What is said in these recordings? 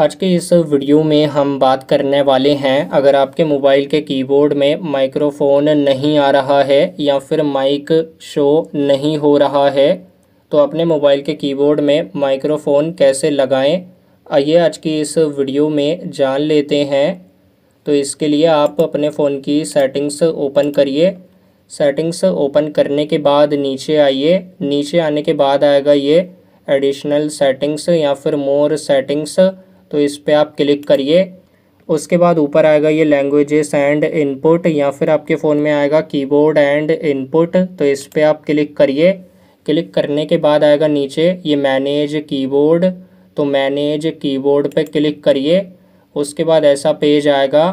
आज के इस वीडियो में हम बात करने वाले हैं अगर आपके मोबाइल के कीबोर्ड में माइक्रोफोन नहीं आ रहा है या फिर माइक शो नहीं हो रहा है तो अपने मोबाइल के कीबोर्ड में माइक्रोफोन कैसे लगाएं आइए आज की इस वीडियो में जान लेते हैं तो इसके लिए आप अपने फ़ोन की सेटिंग्स ओपन करिए सेटिंग्स ओपन करने के बाद नीचे आइए नीचे आने के बाद आएगा ये एडिशनल सेटिंग्स या फिर मोर सेटिंग्स तो इस पर आप क्लिक करिए उसके बाद ऊपर आएगा ये लैंग्वेजेस एंड इनपुट या फिर आपके फ़ोन में आएगा कीबोर्ड एंड इनपुट तो इस पर आप क्लिक करिए क्लिक करने के बाद आएगा नीचे ये मैनेज कीबोर्ड तो मैनेज कीबोर्ड पे क्लिक करिए उसके बाद ऐसा पेज आएगा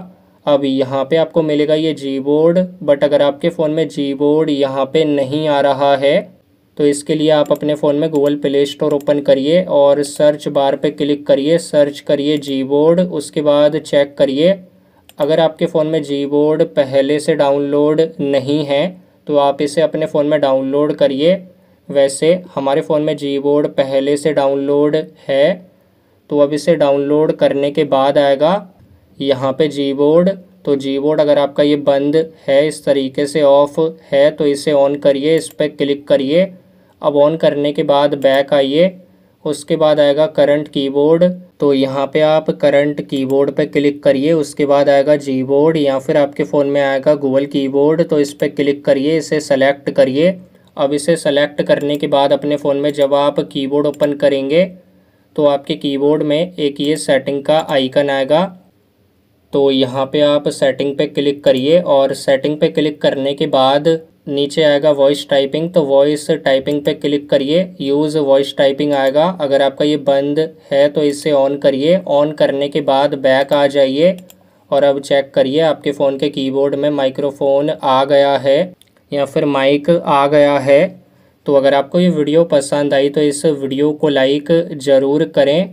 अब यहाँ पे आपको मिलेगा ये जी बोर्ड बट अगर आपके फ़ोन में जी बोर्ड यहाँ पर नहीं आ रहा है तो इसके लिए आप अपने फ़ोन में गूगल प्ले स्टोर ओपन करिए और सर्च बार पे क्लिक करिए सर्च करिए जी बोर्ड उसके बाद चेक करिए अगर आपके फ़ोन में जी बोर्ड पहले से डाउनलोड नहीं है तो आप इसे अपने फ़ोन में डाउनलोड करिए वैसे हमारे फ़ोन में जी बोर्ड पहले से डाउनलोड है तो अब इसे डाउनलोड करने के बाद आएगा यहाँ पे जी बोर्ड तो जी बोर्ड अगर आपका ये बंद है इस तरीके से ऑफ़ है तो इसे ऑन करिए इस पर क्लिक करिए अब ऑन करने के बाद बैक आइए उसके बाद आएगा करंट कीबोर्ड तो यहाँ पे आप करंट कीबोर्ड पे क्लिक करिए उसके बाद आएगा जी बोर्ड या फिर आपके फ़ोन में आएगा गूगल कीबोर्ड तो इस पर क्लिक करिए इसे सेलेक्ट करिए अब इसे सेलेक्ट करने के बाद अपने फ़ोन में जब आप कीबोर्ड ओपन करेंगे तो आपके कीबोर्ड में एक ये सेटिंग का आइकन आएगा तो यहाँ पे आप सेटिंग पे क्लिक करिए और सेटिंग पे क्लिक करने के बाद नीचे आएगा वॉइस टाइपिंग तो वॉइस टाइपिंग पे क्लिक करिए यूज़ वॉइस टाइपिंग आएगा अगर आपका ये बंद है तो इसे ऑन करिए ऑन करने के बाद बैक आ जाइए और अब चेक करिए आपके फ़ोन के कीबोर्ड में माइक्रोफोन आ गया है या फिर माइक आ गया है तो अगर आपको ये वीडियो पसंद आई तो इस वीडियो को लाइक ज़रूर करें